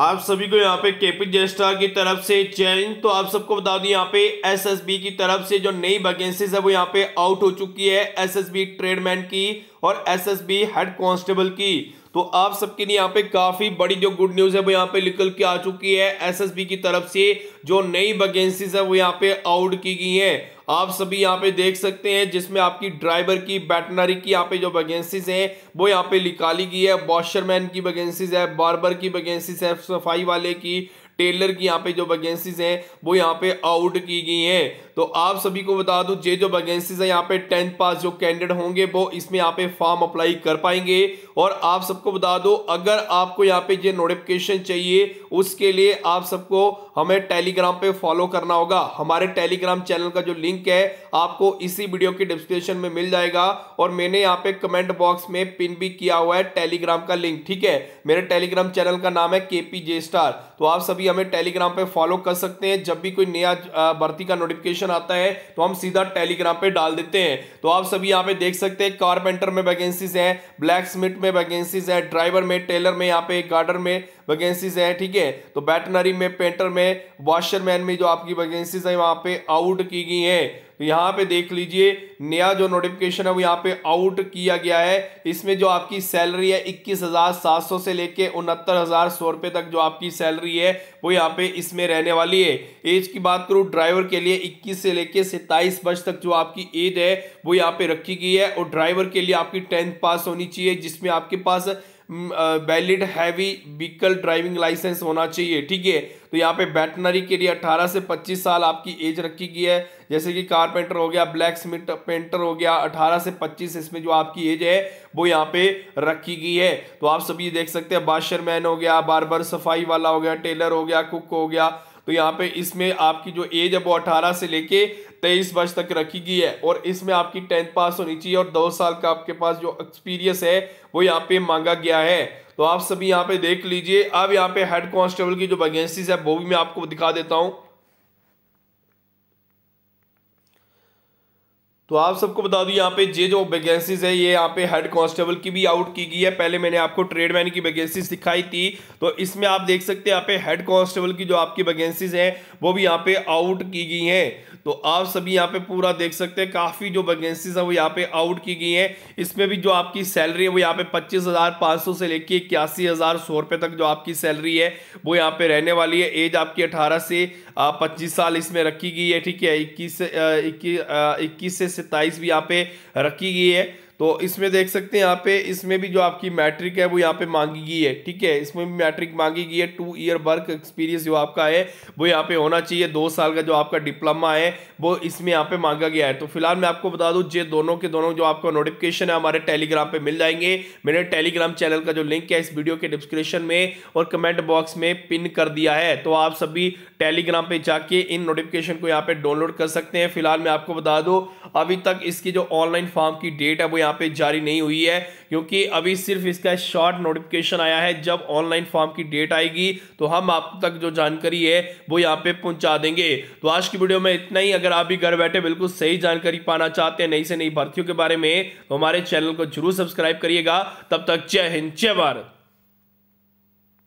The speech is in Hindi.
आप सभी को यहाँ पे केपी जेस्टा की तरफ से चेंज तो आप सबको बता दूं यहाँ पे एसएसबी की तरफ से जो नई वैकेंसीज है वो यहाँ पे आउट हो चुकी है एसएसबी ट्रेडमैन की और एसएसबी हेड कांस्टेबल की तो आप सबके लिए यहाँ पे काफ़ी बड़ी जो गुड न्यूज़ है वो यहाँ पे निकल के आ चुकी है एसएसबी की तरफ से जो नई वैकेंसीज है वो यहाँ पे आउट की गई हैं आप सभी यहाँ पे देख सकते हैं जिसमें आपकी ड्राइवर की बैटनरी की यहाँ पे जो वैकेंसीज हैं वो यहाँ पे निकाली गई है वॉशरमैन की वैकेंसीज है बार्बर की वैकेंसीज है सफाई वाले की टेलर की यहाँ पे जो वैकेंसीज हैं वो यहाँ पे आउट की गई हैं तो आप सभी को बता दूं ये जो वैकेंसीज हैं यहाँ पे टेंथ पास जो कैंडिडेट होंगे वो इसमें यहाँ पे फॉर्म अप्लाई कर पाएंगे और आप सबको बता दो अगर आपको यहाँ पे ये नोटिफिकेशन चाहिए उसके लिए आप सबको हमें टेलीग्राम पे फॉलो करना होगा हमारे टेलीग्राम चैनल का जो लिंक है आपको इसी वीडियो के डिस्क्रिप्शन में मिल जाएगा और मैंने यहाँ पे कमेंट बॉक्स में पिन भी किया हुआ है टेलीग्राम का लिंक ठीक है मेरे टेलीग्राम चैनल का नाम है के स्टार तो आप सभी हमें टेलीग्राम पे फॉलो कर सकते हैं जब भी कोई नया भर्ती का नोटिफिकेशन आता है तो हम सीधा टेलीग्राम पे डाल देते हैं तो आप सभी यहाँ पे देख सकते हैं कारपेंटर में वैकेंसीज हैं ब्लैक स्मिथ में वैकेंसीज हैं ड्राइवर में टेलर में यहाँ पे गार्डन में वैकेंसीज हैं ठीक है थीके? तो बैटनरी में पेंटर में वॉशरमैन में जो आपकी वैकेंसीज हैं वहाँ पे आउट की गई हैं तो यहाँ पे देख लीजिए नया जो नोटिफिकेशन है वो यहाँ पे आउट किया गया है इसमें जो आपकी सैलरी है इक्कीस हज़ार सात सौ से लेके उनहत्तर हज़ार सौ रुपये तक जो आपकी सैलरी है वो यहाँ पे इसमें रहने वाली है एज की बात करूँ ड्राइवर के लिए इक्कीस से लेके सत्ताईस वर्ष तक जो आपकी एज है वो यहाँ पे रखी गई है और ड्राइवर के लिए आपकी टेंथ पास होनी चाहिए जिसमें आपके पास valid heavy vehicle driving licence होना चाहिए ठीक है तो यहाँ पे बैटनरी के लिए 18 से पच्चीस साल आपकी एज रखी गई है जैसे कि कारपेंटर हो गया ब्लैक स्मिथ पेंटर हो गया अठारह से पच्चीस इसमें जो आपकी एज है वो यहाँ पे रखी गई है तो आप सभी देख सकते हैं बाशर मैन हो गया बार सफाई वाला हो गया टेलर हो गया कुक हो गया तो यहाँ पे इसमें आपकी जो एज है वो अठारह से लेके तेईस वर्ष तक रखी गई है और इसमें आपकी टेंथ पास होनी चाहिए और दो साल का आपके पास जो एक्सपीरियंस है वो यहाँ पे मांगा गया है तो आप सभी यहाँ पे देख लीजिए अब यहाँ पे हेड कांस्टेबल की जो वैकेंसीज है वो भी मैं आपको दिखा देता हूं तो आप सबको बता दूं यहाँ पे ये जो वैकेंसीज है ये यहाँ पे हेड कांस्टेबल की भी आउट की गई है पहले मैंने आपको ट्रेडमैन की वैकेंसीज दिखाई थी तो इसमें आप देख सकते हैं यहाँ पे हेड कांस्टेबल की जो आपकी वैकेंसीज हैं वो भी यहाँ पे आउट की गई हैं तो आप सभी यहाँ पे पूरा देख सकते हैं काफ़ी जो वैकेंसीज है वो यहाँ पे आउट की गई हैं इसमें भी जो आपकी सैलरी है वो यहाँ पे पच्चीस हज़ार पाँच सौ से लेके इक्यासी हज़ार सौ रुपये तक जो आपकी सैलरी है वो यहाँ पे रहने वाली है एज आपकी अठारह से पच्चीस साल इसमें रखी गई है ठीक है इक्कीस से इक्कीस से सत्ताईस भी यहाँ पे रखी गई है तो इसमें देख सकते हैं यहाँ पे इसमें भी जो आपकी मैट्रिक है वो यहाँ पे मांगी गई है ठीक है इसमें भी मैट्रिक मांगी गई है टू ईयर वर्क एक्सपीरियंस जो आपका है वो यहाँ पे होना चाहिए दो साल का जो आपका डिप्लोमा है वो इसमें यहाँ पे मांगा गया है तो फिलहाल मैं आपको बता दूँ जे दोनों के दोनों जो आपका नोटिफिकेशन है हमारे टेलीग्राम पर मिल जाएंगे मेरे टेलीग्राम चैनल का जो लिंक है इस वीडियो के डिस्क्रिप्शन में और कमेंट बॉक्स में पिन कर दिया है तो आप सभी टेलीग्राम पर जाके इन नोटिफिकेशन को यहाँ पर डाउनलोड कर सकते हैं फिलहाल मैं आपको बता दूँ अभी तक इसकी जो ऑनलाइन फॉर्म की डेट है वो यहाँ पे जारी नहीं हुई है क्योंकि अभी सिर्फ इसका शॉर्ट नोटिफिकेशन आया है जब ऑनलाइन फॉर्म की डेट आएगी तो हम आप तक जो जानकारी है वो यहाँ पे पहुँचा देंगे तो आज की वीडियो में इतना ही अगर आप भी घर बैठे बिल्कुल सही जानकारी पाना चाहते हैं नई से नई भर्तियों के बारे में तो हमारे चैनल को जरूर सब्सक्राइब करिएगा तब तक जय हिंद जय भारत